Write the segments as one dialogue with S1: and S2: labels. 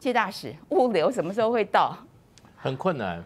S1: 谢大使，物流什么时候会到？
S2: 很困难，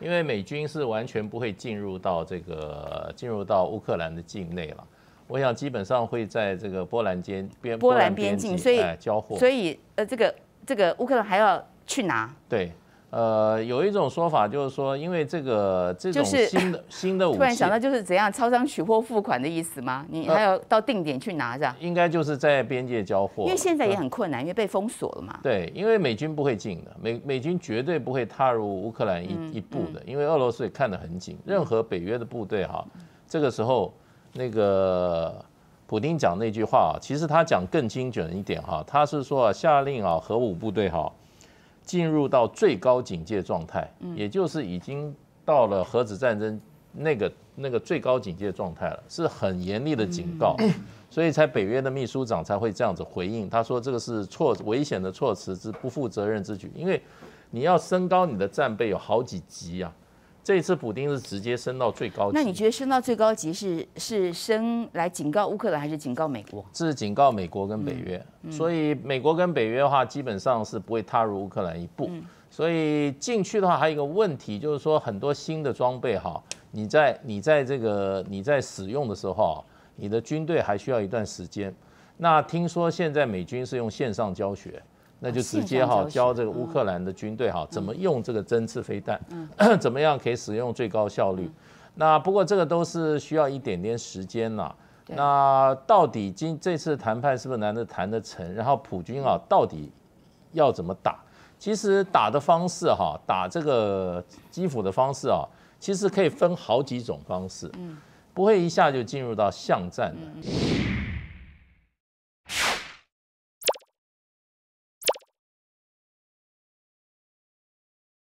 S2: 因为美军是完全不会进入到这个进入到乌克兰的境内了。我想基本上会在这个波兰间边波兰边境，所以交货。所以
S1: 呃，这个这个乌克兰还要去拿
S2: 对。呃，有一种说法就是说，因为这个这种新的 新的突然想到，就
S1: 是怎样超商取货付款的意思吗？你还要到定点去拿是吧？应
S2: 该就是在边界交货，因为现在也
S1: 很困难，因为被封锁了嘛。
S2: 对，因为美军不会进的，美美军绝对不会踏入乌克兰一一步的，因为俄罗斯也看得很紧。任何北约的部队哈，这个时候那个普丁讲那句话啊，其实他讲更精准一点哈，他是说下令啊，核武部队哈。进入到最高警戒状态，也就是已经到了核子战争那个那个最高警戒状态了，是很严厉的警告，所以才北约的秘书长才会这样子回应，他说这个是措危险的措辞之不负责任之举，因为你要升高你的战备有好几级呀。这一次补丁是直接升到最高级。那你觉
S1: 得升到最高级是是升来警告乌克兰还是警告美国？
S2: 是警告美国跟北约。所以美国跟北约的话，基本上是不会踏入乌克兰一步。所以进去的话，还有一个问题就是说，很多新的装备哈，你在你在这个你在使用的时候，你的军队还需要一段时间。那听说现在美军是用线上教学。那就直接哈教这个乌克兰的军队哈怎么用这个针刺飞弹，怎么样可以使用最高效率？那不过这个都是需要一点点时间呐。那到底今这次谈判是不是难得谈得成？然后普军啊到底要怎么打？其实打的方式哈打这个基辅的方式啊，其实可以分好几种方式，嗯，不会一下就进入到巷战的。